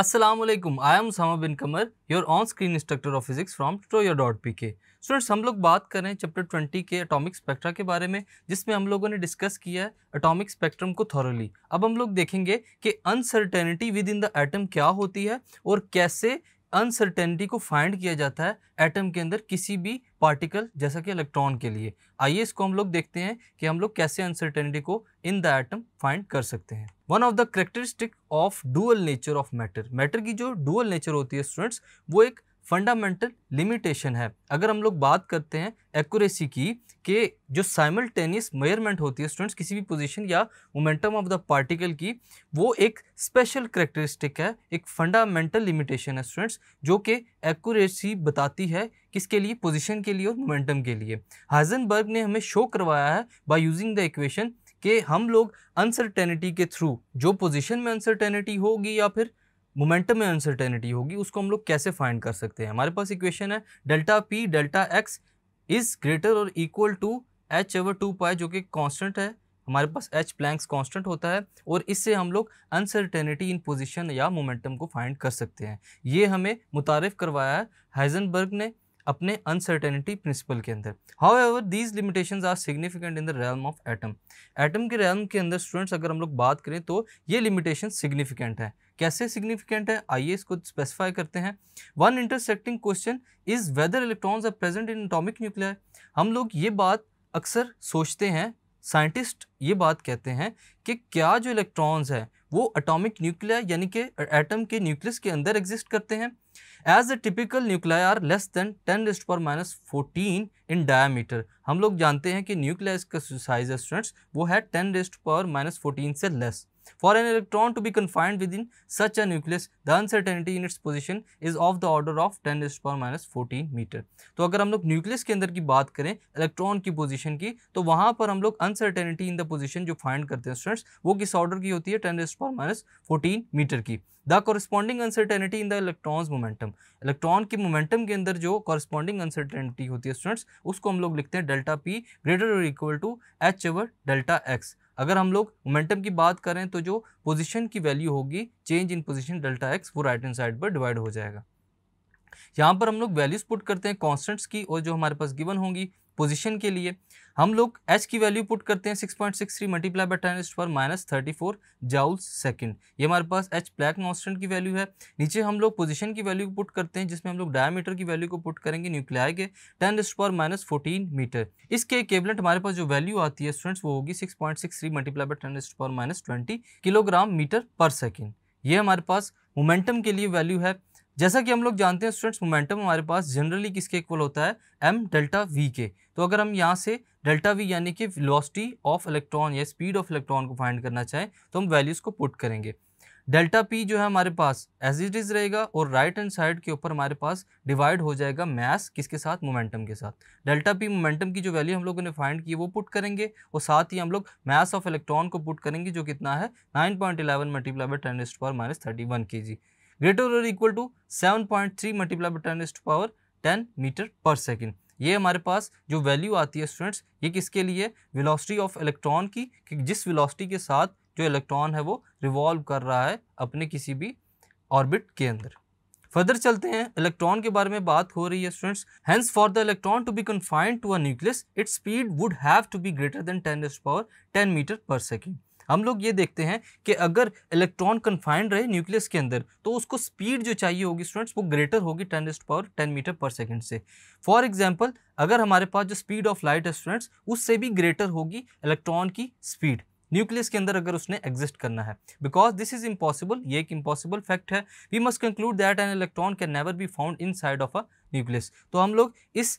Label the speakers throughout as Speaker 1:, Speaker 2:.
Speaker 1: Aslam I am Sama bin Qamar your on screen instructor of physics from your dot P K students हम लोग बात करें chapter twenty के atomic spectra के बारे में जिसमें हम लोगों ने डिस्कस किया है अटोमिक स्पेक्ट्रम को थॉरली अब हम लोग देखेंगे कि uncertainty within the atom क्या होती है और कैसे अनसर्टेनिटी को फाइंड किया जाता है एटम के अंदर किसी भी पार्टिकल जैसा कि इलेक्ट्रॉन के लिए आइए इसको हम लोग देखते हैं कि हम लोग कैसे अनसर्टेनिटी को इन द एटम फाइंड कर सकते हैं one of the characteristic of dual nature of matter matter की जो डुअल नेचर होती है स्टूडेंट्स वो एक फंडामेंटल लिमिटेशन है अगर हम लोग बात करते हैं एक्यूरेसी की कि जो साइमल्टेनियस मेयरमेंट होती है स्टूडेंट्स किसी भी पोजीशन या मोमेंटम ऑफ द पार्टिकल की वो एक स्पेशल करेक्टरिस्टिक है एक फंडामेंटल लिमिटेशन है स्टूडेंट्स जो कि एक्यूरेसी बताती है किसके लिए पोजीशन के लिए और मोमेंटम के लिए हाइजनबर्ग ने हमें शो करवाया है बाय यूजिंग द इक्वेशन कि हम लोग अनसर्टेनिटी के थ्रू जो पोजिशन में अनसर्टेनिटी होगी या फिर मोमेंटम में अनसर्टेनिटी होगी उसको हम लोग कैसे फाइंड कर सकते हैं हमारे पास इक्वेशन है delta P delta X is greater और equal to H over two pi जो कि कॉन्स्टेंट है हमारे पास एच प्लैंक्स कांस्टेंट होता है और इससे हम लोग अनसर्टेनिटी इन पोजीशन या मोमेंटम को फाइंड कर सकते हैं ये हमें मुतारफ़ करवाया है हाइजनबर्ग ने अपने अनसर्टेनिटी प्रिंसिपल के अंदर however these limitation are significant in the realm of atom atom के रैम के अंदर स्टूडेंट्स अगर हम लोग बात करें तो ये लिमिटेशन सिग्निफिकेंट है कैसे सिग्निफिकेंट है आइए इसको स्पेसिफाई करते हैं one intersecting question is whether electrons are present in atomic nuclear हम लोग ये बात अक्सर सोचते हैं साइंटिस्ट ये बात कहते हैं कि क्या जो इलेक्ट्रॉन्स हैं वो अटोमिक न्यूक्लिया यानी कि एटम के न्यूक्लियस के अंदर एग्जिस्ट करते हैं as a typical nuclei are less than ten raised पर माइनस फोर्टीन इन डायामीटर हम लोग जानते हैं कि न्यूक्लियस का साइज है स्टूडेंट्स वो है टेन रिस्ट पर माइनस फोर्टीन से less for an electron to be confined within such a nucleus the uncertainty in its position is of the order of ten raised power minus 14 metre तो अगर हम लोग nucleus के अंदर की बात करें इलेक्ट्रॉन की पोजीशन की तो वहाँ पर हम लोग अनसर्टेनिटी इन द पोजीशन जो फाइंड करते हैं स्टूडेंट्स वो किस ऑर्डर की होती है ten raised power minus fourteen metre की the corresponding uncertainty in the electron's momentum electron के मोमेंटम के अंदर जो कॉरस्पॉन्डिंग अनसर्टेनिटी होती है स्टूडेंट्स उसको हम लोग लिखते हैं delta P greater equal to H over delta X अगर हम लोग मोमेंटम की बात करें तो जो पोजीशन की वैल्यू होगी change in position delta X वो राइट हैंड साइड पर डिवाइड हो जाएगा यहाँ पर हम लोग वैल्यूज़ पुट करते हैं कॉन्स्टेंट्स की और जो हमारे पास गिवन होंगी पोजीशन के लिए हम लोग एच की वैल्यू पुट करते हैं six point six three multiply by ten पर minus thirty four joules second ये हमारे पास एच ब्लैक कॉन्स्टेंट की वैल्यू है नीचे हम लोग पोजीशन की वैल्यू पुट करते हैं जिसमें हम लोग डायमीटर की वैल्यू को पुट करेंगे न्यूक्लियाई के टेन पर माइनस फोर्टीन मीटर इसके केबलेट हमारे पास जो वैल्यू आती है स्टूडेंट्स वो होगी six point six three multiply by ten पर माइनस ट्वेंटी किलोग्राम मीटर पर सेकेंड ये हमारे पास मोमेंटम के लिए वैल्यू है जैसा कि हम लोग जानते हैं स्टूडेंट्स मोमेंटम हमारे पास जनरली किसके इक्वल होता है एम डेल्टा वी के तो अगर हम यहाँ से डेल्टा वी यानी कि वेलोसिटी ऑफ इलेक्ट्रॉन या स्पीड ऑफ इलेक्ट्रॉन को फाइंड करना चाहें तो हम वैल्यूज़ को पुट करेंगे डेल्टा पी जो है हमारे पास एज इट इज़ रहेगा और राइट हैंड साइड के ऊपर हमारे पास डिवाइड हो जाएगा मैस किसके साथ मोमेंटम के साथ डेल्टा पी मोमेंटम की जो वैल्यू हम लोगों ने फाइंड की वो पुट करेंगे और साथ ही हम लोग मैस ऑफ इलेक्ट्रॉन को पुट करेंगे जो कितना है nine point eleven multiply by ten पर minus thirty one k g greater और equal to 7.3 point three multiply by ten to power ten metre पर सेकेंड ये हमारे पास जो वैल्यू आती है स्टूडेंट्स ये किसके लिए विलॉसिटी ऑफ इलेक्ट्रॉन की कि जिस विलॉसिटी के साथ जो इलेक्ट्रॉन है वो रिवॉल्व कर रहा है अपने किसी भी ऑर्बिट के अंदर फर्दर चलते हैं इलेक्ट्रॉन के बारे में बात हो रही है students hence for the electron to be confined to a nucleus its speed would have to be greater than ten power ten metre पर सेकेंड हम लोग ये देखते हैं कि अगर इलेक्ट्रॉन कन्फाइंड रहे न्यूक्लियस के अंदर तो उसको स्पीड जो चाहिए होगी स्टूडेंट्स वो ग्रेटर होगी टेन एस्ट पावर टेन मीटर पर सेकेंड से फॉर एग्जाम्पल अगर हमारे पास जो स्पीड ऑफ लाइट है स्टूडेंट्स उससे भी ग्रेटर होगी इलेक्ट्रॉन की स्पीड न्यूक्लियस के अंदर अगर उसने एग्जिस्ट करना है बिकॉज दिस इज इम्पॉसिबल ये एक इम्पॉसिबल फैक्ट है we must conclude that an electron can never be found inside of a nucleus तो हम लोग इस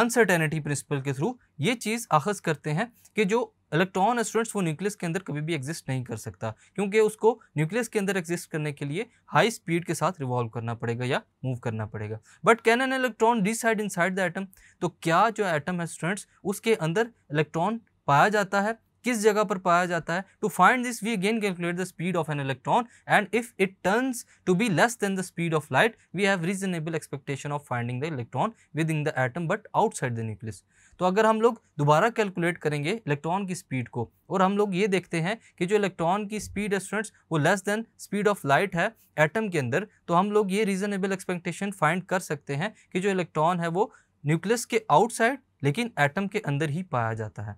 Speaker 1: अनसर्टेनिटी प्रिंसिपल के थ्रू ये चीज़ आखज करते हैं कि जो इलेक्ट्रॉन स्टूडेंट्स वो न्यूक्लियस के अंदर कभी भी एग्जिस्ट नहीं कर सकता क्योंकि उसको न्यूक्लियस के अंदर एग्जिस्ट करने के लिए हाई स्पीड के साथ रिवॉल्व करना पड़ेगा या मूव करना पड़ेगा but can an electron decide inside the atom तो क्या जो एटम है स्टूडेंट्स उसके अंदर इलेक्ट्रॉन पाया जाता है किस जगह पर पाया जाता है to find this we again calculate the speed of an electron and if it turns to be less than the speed of light we have reasonable expectation of finding the electron within the atom but outside the nucleus तो अगर हम लोग दोबारा calculate करेंगे electron की speed को और हम लोग ये देखते हैं कि जो इलेक्ट्रॉन की स्पीड है स्टूडेंट्स वो less than speed of light है एटम के अंदर तो हम लोग ये रीजनेबल एक्सपेक्टेशन फाइंड कर सकते हैं कि जो इलेक्ट्रॉन है वो न्यूक्लियस के आउटसाइड लेकिन एटम के अंदर ही पाया जाता है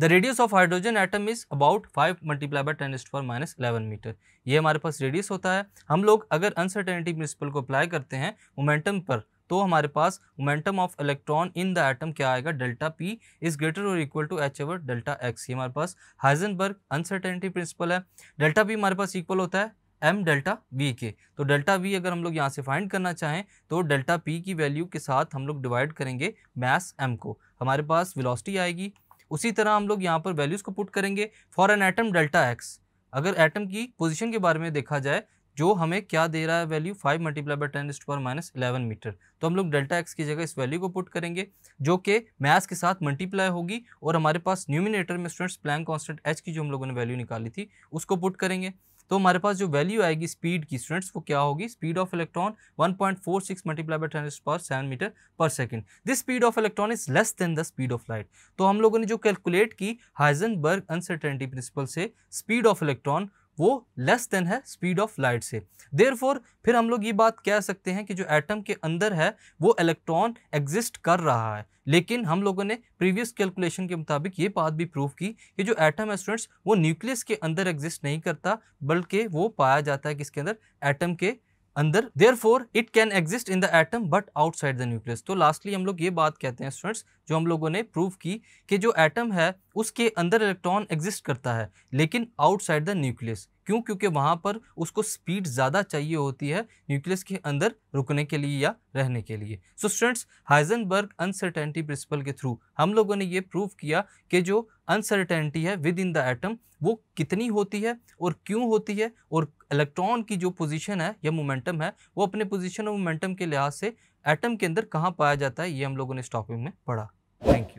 Speaker 1: the radius of hydrogen atom is about five multiply by ten स्टोर फॉर माइनस इलेवन मीटर ये हमारे पास रेडियस होता है हम लोग अगर अनसर्टेनिटी प्रिंसिपल को अप्लाई करते हैं मोमेंटम पर तो हमारे पास momentum of electron in the atom क्या आएगा डेल्टा पी इज ग्रेटर और equal to H over delta X ये हमारे पास हाइजनबर्ग अनसर्टेनिटी प्रिंसिपल है डेल्टा पी हमारे पास इक्वल होता है एम डेल्टा वी के तो डेल्टा वी अगर हम लोग यहाँ से फाइंड करना चाहें तो डेल्टा पी की वैल्यू के साथ हम लोग डिवाइड करेंगे मैस एम को हमारे पास विलॉसिटी आएगी उसी तरह हम लोग यहाँ पर वैल्यूज़ को पुट करेंगे for an atom delta X अगर एटम की पोजीशन के बारे में देखा जाए जो हमें क्या दे रहा है value five multiply by ten पर माइनस इलेवन मीटर तो हम लोग डेल्टा एक्स की जगह इस वैल्यू को पुट करेंगे जो कि मैथ के साथ मल्टीप्लाई होगी और हमारे पास न्यूमिनेटर में स्टूडेंट्स प्लैंग कांस्टेंट एच की जो हम लोगों ने वैल्यू निकाली थी उसको पुट करेंगे तो हमारे पास जो वैल्यू आएगी स्पीड की स्टूडेंट्स वो क्या होगी speed of electron 1.46 point four six multiply by ten पर सेवन मीटर पर second this speed of electron is less than the speed of light तो हम लोगों ने जो कैलकुलेट की हाइजनबर्ग अनसर्टेनिटी प्रिंसिपल से स्पीड ऑफ इलेक्ट्रॉन वो लेस देन है स्पीड ऑफ लाइट से देर फोर फिर हम लोग ये बात कह सकते हैं कि जो एटम के अंदर है वो इलेक्ट्रॉन एग्जिस्ट कर रहा है लेकिन हम लोगों ने प्रीवियस कैलकुलेशन के मुताबिक ये बात भी प्रूव की कि जो एटम है स्टूडेंट्स वो न्यूक्लियस के अंदर एग्जिस्ट नहीं करता बल्कि वो पाया जाता है किसके अंदर एटम के अंदर therefore it can exist in the atom but outside the nucleus तो लास्टली हम लोग ये बात कहते हैं स्टूडेंट्स जो हम लोगों ने प्रूव की कि जो एटम है उसके अंदर इलेक्ट्रॉन एग्जिस्ट करता है लेकिन आउटसाइड द न्यूक्लियस क्यों क्योंकि वहाँ पर उसको स्पीड ज़्यादा चाहिए होती है न्यूक्लियस के अंदर रुकने के लिए या रहने के लिए so students Heisenberg uncertainty principle के थ्रू हम लोगों ने ये प्रूव किया कि जो अनसर्टेनिटी है विद इन द एटम वो कितनी होती है और क्यों होती है और इलेक्ट्रॉन की जो पोजीशन है या मोमेंटम है वो अपने पोजीशन और मोमेंटम के लिहाज से एटम के अंदर कहाँ पाया जाता है ये हम लोगों ने इस टॉपिक में पढ़ा थैंक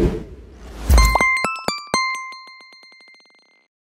Speaker 1: यू